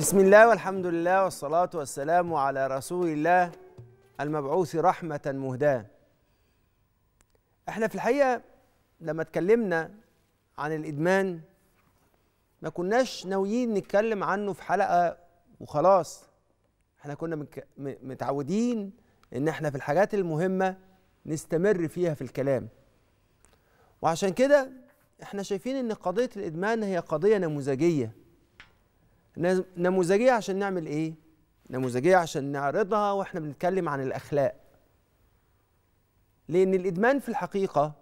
بسم الله والحمد لله والصلاة والسلام على رسول الله المبعوث رحمة مهداة احنا في الحقيقة لما اتكلمنا عن الإدمان ما كناش ناويين نتكلم عنه في حلقة وخلاص احنا كنا متعودين ان احنا في الحاجات المهمة نستمر فيها في الكلام وعشان كده احنا شايفين ان قضية الإدمان هي قضية نموذجية نموذجيه عشان نعمل ايه نموذجيه عشان نعرضها واحنا بنتكلم عن الاخلاق لان الادمان في الحقيقه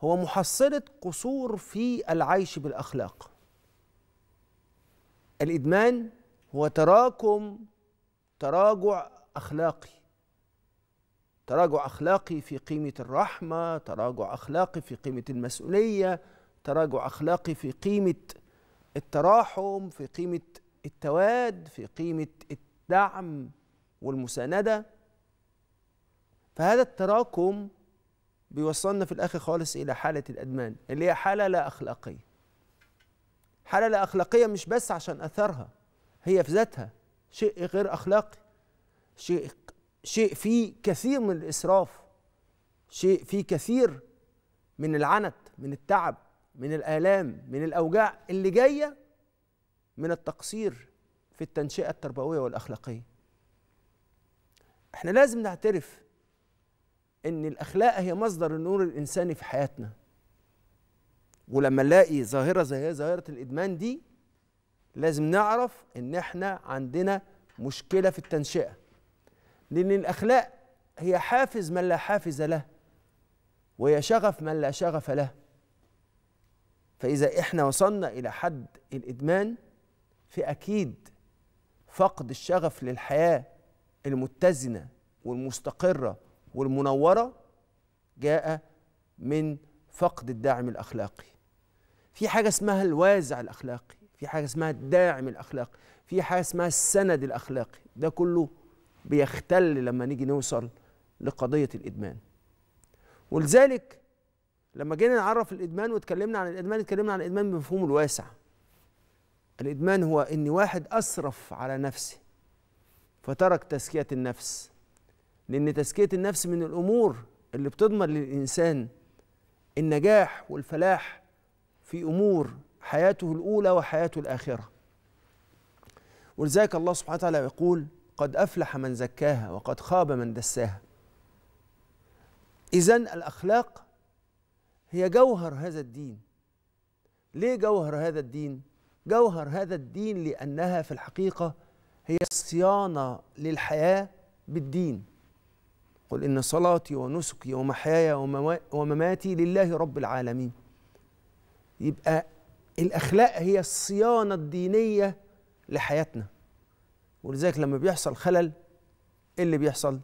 هو محصله قصور في العيش بالاخلاق الادمان هو تراكم تراجع اخلاقي تراجع اخلاقي في قيمه الرحمه تراجع اخلاقي في قيمه المسؤوليه تراجع اخلاقي في قيمه التراحم في قيمه التواد في قيمه الدعم والمسانده فهذا التراكم بيوصلنا في الاخر خالص الى حاله الادمان اللي هي حاله لا اخلاقيه حاله لا اخلاقيه مش بس عشان اثرها هي في ذاتها شيء غير اخلاقي شيء شيء فيه كثير من الاسراف شيء فيه كثير من العنت من التعب من الآلام من الأوجاع اللي جاية من التقصير في التنشئة التربوية والأخلاقية احنا لازم نعترف ان الأخلاق هي مصدر النور الإنساني في حياتنا ولما نلاقي ظاهرة زي ظاهرة الإدمان دي لازم نعرف ان احنا عندنا مشكلة في التنشئة لأن الأخلاق هي حافز من لا حافز له وهي شغف من لا شغف له فإذا إحنا وصلنا إلى حد الإدمان فأكيد فقد الشغف للحياة المتزنة والمستقرة والمنورة جاء من فقد الداعم الأخلاقي في حاجة اسمها الوازع الأخلاقي في حاجة اسمها الداعم الأخلاقي في حاجة اسمها السند الأخلاقي ده كله بيختل لما نيجي نوصل لقضية الإدمان ولذلك لما جينا نعرف الادمان واتكلمنا عن الادمان اتكلمنا عن الادمان بمفهومه الواسع الادمان هو ان واحد اسرف على نفسه فترك تزكيه النفس لان تزكيه النفس من الامور اللي بتضمن للانسان النجاح والفلاح في امور حياته الاولى وحياته الاخره ولذلك الله سبحانه وتعالى يقول قد افلح من زكاها وقد خاب من دساها اذا الاخلاق هي جوهر هذا الدين ليه جوهر هذا الدين جوهر هذا الدين لانها في الحقيقه هي صيانه للحياه بالدين قل ان صلاتي ونسكي ومحياي ومماتي لله رب العالمين يبقى الاخلاق هي الصيانه الدينيه لحياتنا ولذلك لما بيحصل خلل ايه اللي بيحصل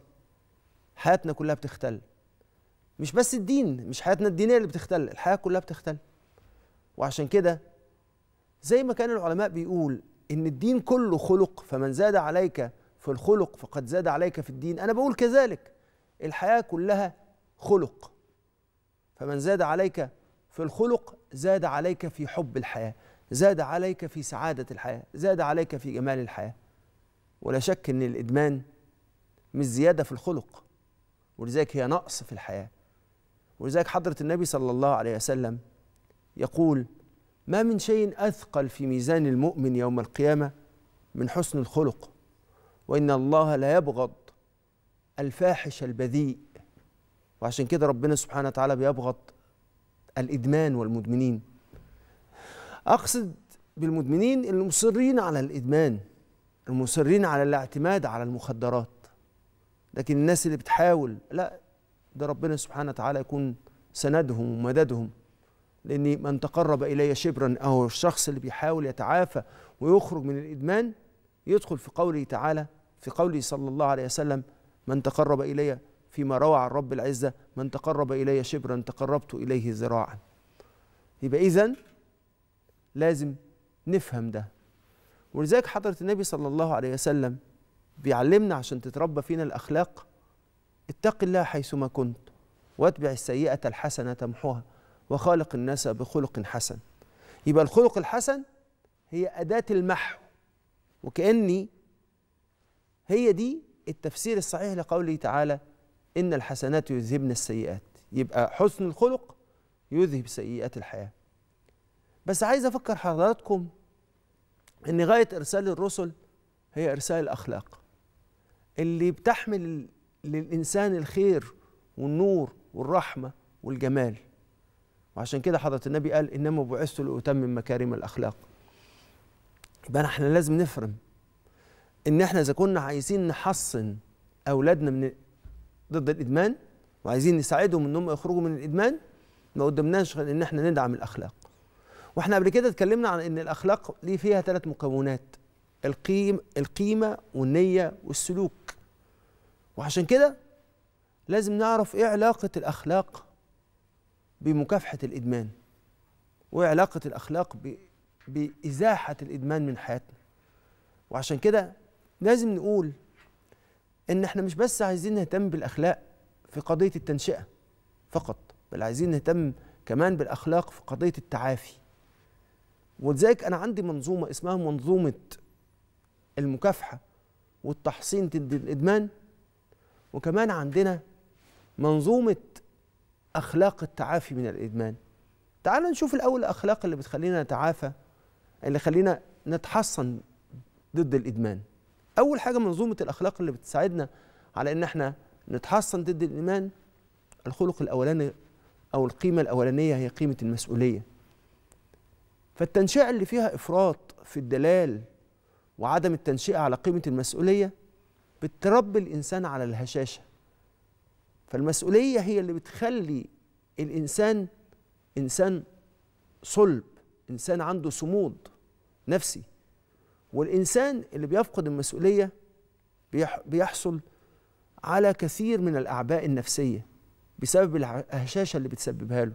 حياتنا كلها بتختل مش بس الدين مش حياتنا الدينيه اللي بتختل الحياه كلها بتختل وعشان كده زي ما كان العلماء بيقول ان الدين كله خلق فمن زاد عليك في الخلق فقد زاد عليك في الدين انا بقول كذلك الحياه كلها خلق فمن زاد عليك في الخلق زاد عليك في حب الحياه زاد عليك في سعاده الحياه زاد عليك في جمال الحياه ولا شك ان الادمان مش زياده في الخلق ولذلك هي نقص في الحياه ولذلك حضرة النبي صلى الله عليه وسلم يقول ما من شيء أثقل في ميزان المؤمن يوم القيامة من حسن الخلق وإن الله لا يبغض الفاحش البذيء وعشان كده ربنا سبحانه وتعالى بيبغض الإدمان والمدمنين أقصد بالمدمنين المصرين على الإدمان المصرين على الاعتماد على المخدرات لكن الناس اللي بتحاول لا ده ربنا سبحانه وتعالى يكون سندهم ومددهم لأن من تقرب إلي شبرا أو الشخص اللي بيحاول يتعافى ويخرج من الإدمان يدخل في قوله تعالى في قوله صلى الله عليه وسلم من تقرب إلي فيما روى عن رب العزة من تقرب إلي شبرا تقربت إليه ذراعا يبقى إذا لازم نفهم ده ولذلك حضرة النبي صلى الله عليه وسلم بيعلمنا عشان تتربى فينا الأخلاق اتق الله حيثما كنت واتبع السيئة الحسنة تمحوها وخالق الناس بخلق حسن يبقى الخلق الحسن هي أداة المحو وكأني هي دي التفسير الصحيح لقوله تعالى إن الحسنات يذهبن السيئات يبقى حسن الخلق يذهب سيئات الحياة بس عايز أفكر حضراتكم إن غاية إرسال الرسل هي إرسال الأخلاق اللي بتحمل للإنسان الخير والنور والرحمة والجمال وعشان كده حضرة النبي قال إنما بعثت لأتمم مكارم الأخلاق يبقى احنا لازم نفرم إن احنا إذا كنا عايزين نحصن أولادنا من ضد الإدمان وعايزين نساعدهم إن هم يخرجوا من الإدمان ما قدمناش غير إن احنا ندعم الأخلاق واحنا قبل كده اتكلمنا عن إن الأخلاق ليه فيها ثلاث مكونات القيم القيمة والنية والسلوك وعشان كده لازم نعرف ايه علاقة الأخلاق بمكافحة الإدمان وايه علاقة الأخلاق بإزاحة الإدمان من حياتنا وعشان كده لازم نقول إن احنا مش بس عايزين نهتم بالأخلاق في قضية التنشئة فقط بل عايزين نهتم كمان بالأخلاق في قضية التعافي ولذلك أنا عندي منظومة اسمها منظومة المكافحة والتحصين ضد الإدمان وكمان عندنا منظومة أخلاق التعافي من الإدمان تعال نشوف الأول الأخلاق اللي بتخلينا نتعافى اللي خلينا نتحصن ضد الإدمان أول حاجة منظومة الأخلاق اللي بتساعدنا على إن إحنا نتحصن ضد الإدمان الخلق الأولاني أو القيمة الأولانية هي قيمة المسؤولية فالتنشئة اللي فيها إفراط في الدلال وعدم التنشئة على قيمة المسؤولية بتربي الانسان على الهشاشه فالمسؤوليه هي اللي بتخلي الانسان انسان صلب انسان عنده صمود نفسي والانسان اللي بيفقد المسؤوليه بيحصل على كثير من الاعباء النفسيه بسبب الهشاشه اللي بتسببها له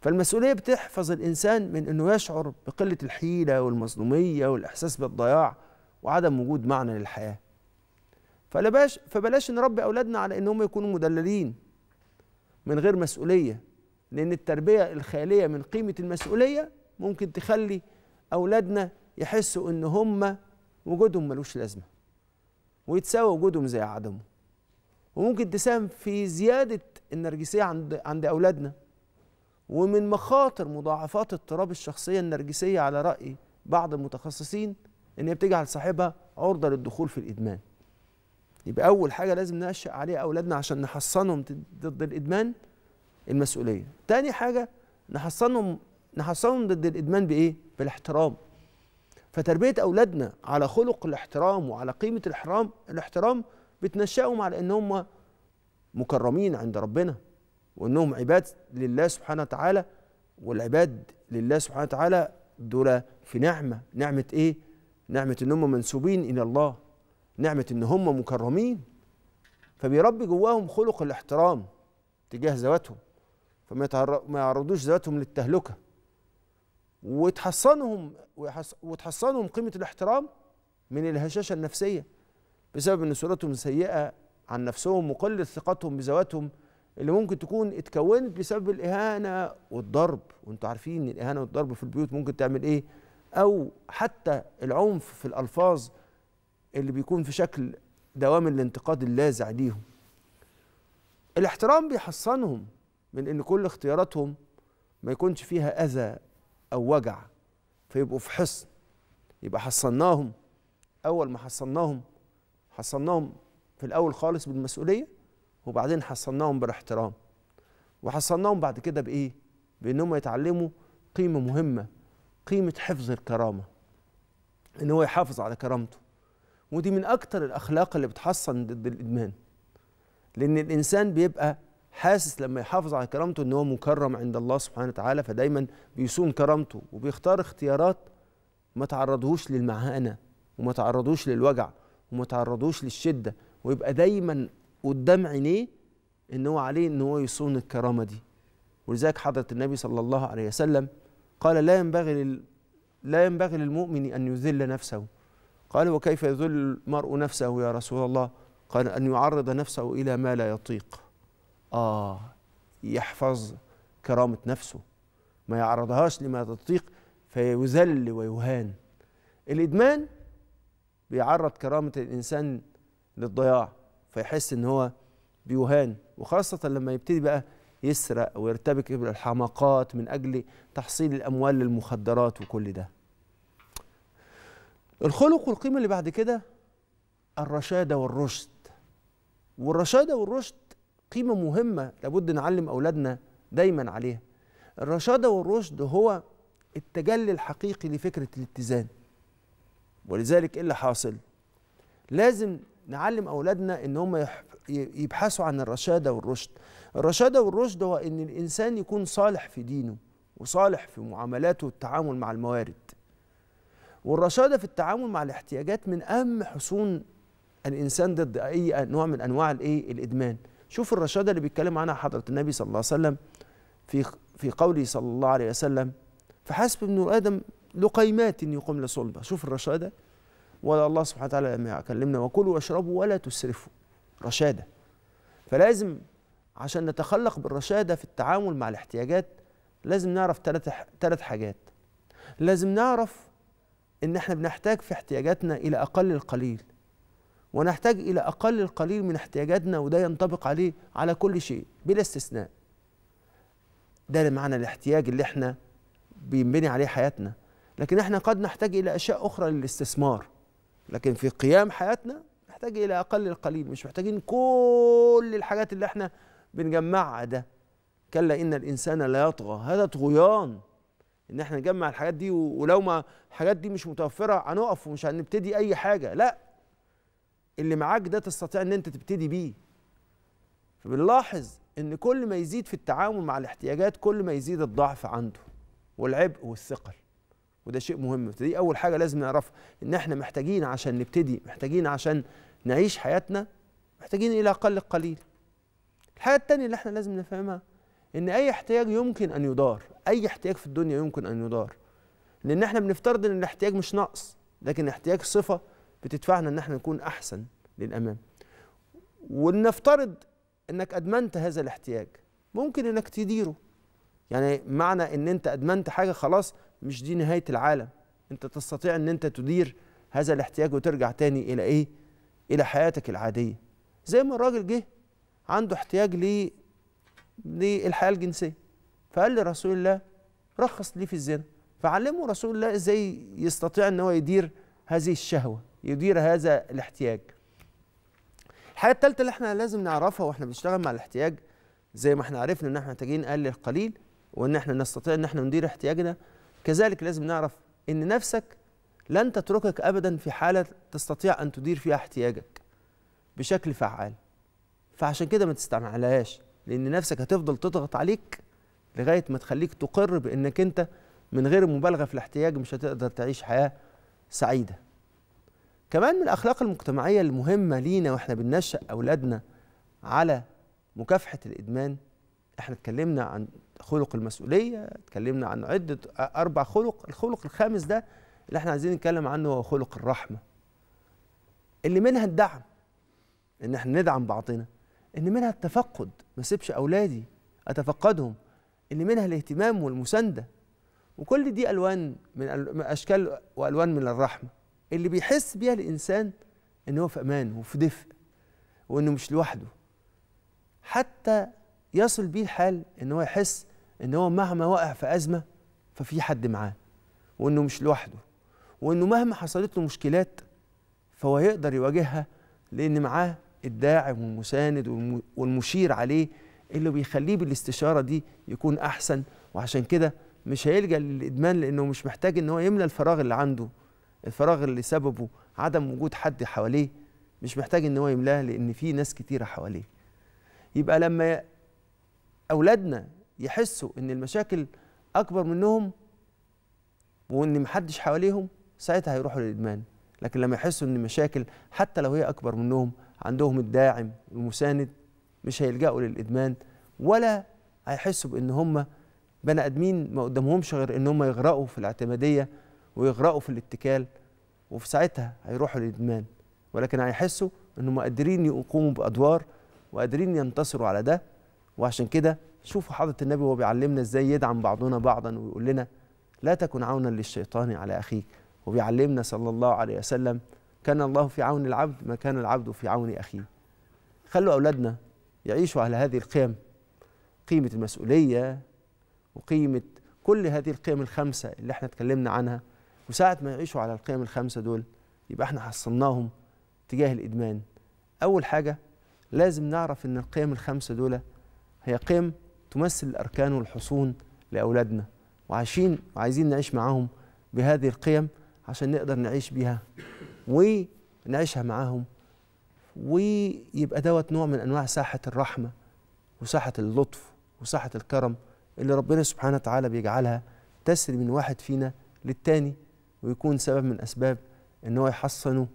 فالمسؤوليه بتحفظ الانسان من انه يشعر بقله الحيله والمظلوميه والاحساس بالضياع وعدم وجود معنى للحياه فبلاش فبلاش نربي اولادنا على انهم يكونوا مدللين من غير مسؤوليه لان التربيه الخاليه من قيمه المسؤوليه ممكن تخلي اولادنا يحسوا ان هم وجودهم ملوش لازمه ويتساوى وجودهم زي عدمه وممكن تساهم في زياده النرجسيه عند عند اولادنا ومن مخاطر مضاعفات اضطراب الشخصيه النرجسيه على راي بعض المتخصصين ان هي بتجعل صاحبها عرضه للدخول في الادمان يبقى أول حاجة لازم ننشأ عليها أولادنا عشان نحصنهم ضد الإدمان المسؤولية تاني حاجة نحصنهم نحصنهم ضد الإدمان بإيه؟ بالاحترام فتربية أولادنا على خلق الاحترام وعلى قيمة الاحترام الاحترام بتنشأهم على إن هم مكرمين عند ربنا وإنهم عباد لله سبحانه وتعالى والعباد لله سبحانه وتعالى دول في نعمة نعمة إيه؟ نعمة إن هم منسوبين إلى الله نعمه ان هم مكرمين فبيربي جواهم خلق الاحترام تجاه ذواتهم فما ما يعرضوش ذواتهم للتهلكه وتحصنهم وتحصنهم قيمه الاحترام من الهشاشه النفسيه بسبب ان صورتهم سيئه عن نفسهم وقله ثقتهم بذواتهم اللي ممكن تكون اتكونت بسبب الاهانه والضرب وانتوا عارفين الاهانه والضرب في البيوت ممكن تعمل ايه او حتى العنف في الالفاظ اللي بيكون في شكل دوام الانتقاد اللاذع ليهم الاحترام بيحصنهم من ان كل اختياراتهم ما يكونش فيها اذى او وجع فيبقوا في حصن يبقى حصناهم اول ما حصناهم حصناهم في الاول خالص بالمسؤوليه وبعدين حصناهم بالاحترام وحصلناهم بعد كده بايه بانهم يتعلموا قيمه مهمه قيمه حفظ الكرامه ان هو يحافظ على كرامته ودي من اكتر الاخلاق اللي بتحصن ضد الادمان لان الانسان بيبقى حاسس لما يحافظ على كرامته ان هو مكرم عند الله سبحانه وتعالى فدايما بيصون كرامته وبيختار اختيارات ما تعرضهوش للمعانه وما تعرضوش للوجع وما تعرضوش للشده ويبقى دايما قدام عينيه ان هو عليه ان هو يصون الكرامه دي ولذلك حضره النبي صلى الله عليه وسلم قال لا ينبغي لل... لا ينبغي للمؤمن ان يذل نفسه قال وكيف يذل المرء نفسه يا رسول الله قال أن يعرض نفسه إلى ما لا يطيق آه يحفظ كرامة نفسه ما يعرضهاش لما تطيق فيذل ويهان الإدمان بيعرض كرامة الإنسان للضياع فيحس إن هو بيهان وخاصة لما يبتدي بقى يسرق ويرتبك الحماقات من أجل تحصيل الأموال للمخدرات وكل ده الخلق والقيمة اللي بعد كده الرشادة والرشد والرشادة والرشد قيمة مهمة لابد نعلم أولادنا دايما عليها الرشادة والرشد هو التجلي الحقيقي لفكرة الاتزان ولذلك إيه اللي حاصل لازم نعلم أولادنا إن هم يبحثوا عن الرشادة والرشد الرشادة والرشد هو إن الإنسان يكون صالح في دينه وصالح في معاملاته والتعامل مع الموارد والرشادة في التعامل مع الاحتياجات من أهم حصون الإنسان ضد أي نوع من أنواع الإيه الإدمان شوف الرشادة اللي بيتكلم عنها حضرة النبي صلى الله عليه وسلم في في قوله صلى الله عليه وسلم فحسب ابن آدم لقيمات يقوم لصلبة شوف الرشادة ولا الله سبحانه وتعالى لما يكلمنا وكلوا واشربوا ولا تسرفوا رشادة فلازم عشان نتخلق بالرشادة في التعامل مع الاحتياجات لازم نعرف ثلاث حاجات لازم نعرف ان احنا بنحتاج في احتياجاتنا الى اقل القليل ونحتاج الى اقل القليل من احتياجاتنا وده ينطبق عليه على كل شيء بلا استثناء ده معنى الاحتياج اللي احنا بينبني عليه حياتنا لكن احنا قد نحتاج الى اشياء اخرى للاستثمار لكن في قيام حياتنا نحتاج الى اقل القليل مش محتاجين كل الحاجات اللي احنا بنجمعها ده كلا ان الانسان لا يطغى هذا طغيان ان احنا نجمع الحاجات دي ولو ما الحاجات دي مش متوفره هنقف ومش هنبتدي اي حاجه لا اللي معاك ده تستطيع ان انت تبتدي بيه فبنلاحظ ان كل ما يزيد في التعامل مع الاحتياجات كل ما يزيد الضعف عنده والعبء والثقل وده شيء مهم فدي اول حاجه لازم نعرفها ان احنا محتاجين عشان نبتدي محتاجين عشان نعيش حياتنا محتاجين الى اقل القليل الحاجه التانية اللي احنا لازم نفهمها ان اي احتياج يمكن ان يدار اي احتياج في الدنيا يمكن ان يدار لان احنا بنفترض ان الاحتياج مش نقص لكن احتياج صفه بتدفعنا ان احنا نكون احسن للامام ولنفترض انك ادمنت هذا الاحتياج ممكن انك تديره يعني معنى ان انت ادمنت حاجه خلاص مش دي نهايه العالم انت تستطيع ان انت تدير هذا الاحتياج وترجع تاني الى ايه الى حياتك العاديه زي ما الراجل جه عنده احتياج للحياه الجنسيه فقال لي رسول الله رخص لي في الزنا فعلمه رسول الله ازاي يستطيع ان هو يدير هذه الشهوه يدير هذا الاحتياج الحاجه الثالثه اللي احنا لازم نعرفها واحنا بنشتغل مع الاحتياج زي ما احنا عرفنا ان احنا محتاجين اقل القليل وان احنا نستطيع ان احنا ندير احتياجنا كذلك لازم نعرف ان نفسك لن تتركك ابدا في حاله تستطيع ان تدير فيها احتياجك بشكل فعال فعشان كده ما تستعملهاش لان نفسك هتفضل تضغط عليك لغايه ما تخليك تقر بانك انت من غير مبالغه في الاحتياج مش هتقدر تعيش حياه سعيده كمان من الاخلاق المجتمعيه المهمه لينا واحنا بننشأ اولادنا على مكافحه الادمان احنا اتكلمنا عن خلق المسؤوليه اتكلمنا عن عده اربع خلق الخلق الخامس ده اللي احنا عايزين نتكلم عنه هو خلق الرحمه اللي منها الدعم ان احنا ندعم بعضنا ان منها التفقد ما اسيبش اولادي اتفقدهم ان منها الاهتمام والمسانده وكل دي الوان من اشكال والوان من الرحمه اللي بيحس بيها الانسان ان هو في امان وفي دفء وانه مش لوحده حتى يصل بيه الحال ان هو يحس ان هو مهما وقع في ازمه ففي حد معاه وانه مش لوحده وانه مهما حصلت له مشكلات فهو هيقدر يواجهها لان معاه الداعم والمساند والمشير عليه اللي بيخليه بالاستشاره دي يكون احسن وعشان كده مش هيلجا للادمان لانه مش محتاج ان هو يملى الفراغ اللي عنده الفراغ اللي سببه عدم وجود حد حواليه مش محتاج ان هو يملاه لان في ناس كتيره حواليه يبقى لما اولادنا يحسوا ان المشاكل اكبر منهم وان محدش حواليهم ساعتها هيروحوا للادمان لكن لما يحسوا ان مشاكل حتى لو هي اكبر منهم عندهم الداعم والمساند مش هيلجأوا للادمان ولا هيحسوا بان هم بني ادمين ما قدامهمش غير ان هم يغرقوا في الاعتماديه ويغرقوا في الاتكال وفي ساعتها هيروحوا للادمان ولكن هيحسوا انهم قادرين يقوموا بادوار وقادرين ينتصروا على ده وعشان كده شوفوا حضره النبي وهو بيعلمنا ازاي يدعم بعضنا بعضا ويقول لنا لا تكن عونا للشيطان على اخيك وبيعلمنا صلى الله عليه وسلم كان الله في عون العبد ما كان العبد في عون أخيه خلوا أولادنا يعيشوا على هذه القيم قيمة المسؤولية وقيمة كل هذه القيم الخمسة اللي احنا اتكلمنا عنها وساعة ما يعيشوا على القيم الخمسة دول يبقى احنا حصلناهم تجاه الإدمان أول حاجة لازم نعرف إن القيم الخمسة دول هي قيم تمثل الأركان والحصون لأولادنا وعايشين وعايزين نعيش معاهم بهذه القيم عشان نقدر نعيش بيها ونعيشها معاهم ويبقى دوت نوع من انواع ساحه الرحمه وساحه اللطف وساحه الكرم اللي ربنا سبحانه وتعالى بيجعلها تسري من واحد فينا للتاني ويكون سبب من اسباب ان هو يحصنه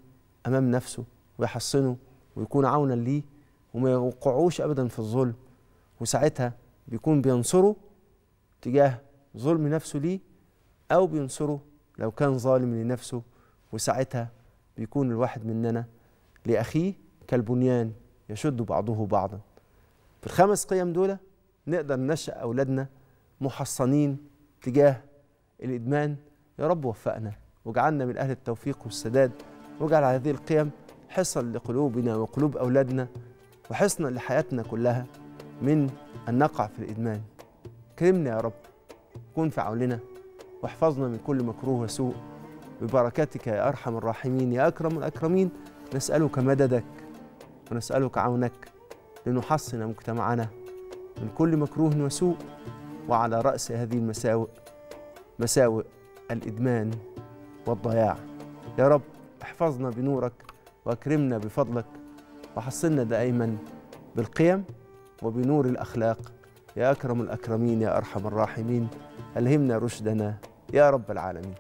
امام نفسه ويحصنه ويكون عونا ليه وما يوقعوش ابدا في الظلم وساعتها بيكون بينصره تجاه ظلم نفسه ليه او بينصره لو كان ظالم لنفسه وساعتها بيكون الواحد مننا لأخيه كالبنيان يشد بعضه بعضا في الخمس قيم دول نقدر ننشأ أولادنا محصنين تجاه الإدمان يا رب وفقنا واجعلنا من أهل التوفيق والسداد واجعل هذه القيم حصن لقلوبنا وقلوب أولادنا وحصنا لحياتنا كلها من أن نقع في الإدمان كرمنا يا رب كن في عوننا واحفظنا من كل مكروه وسوء ببركاتك يا أرحم الراحمين يا أكرم الأكرمين نسألك مددك ونسألك عونك لنحصن مجتمعنا من كل مكروه وسوء وعلى رأس هذه المساوئ مساوئ الإدمان والضياع يا رب احفظنا بنورك وأكرمنا بفضلك وحصنا دائما بالقيم وبنور الأخلاق يا أكرم الأكرمين يا أرحم الراحمين ألهمنا رشدنا يا رب العالمين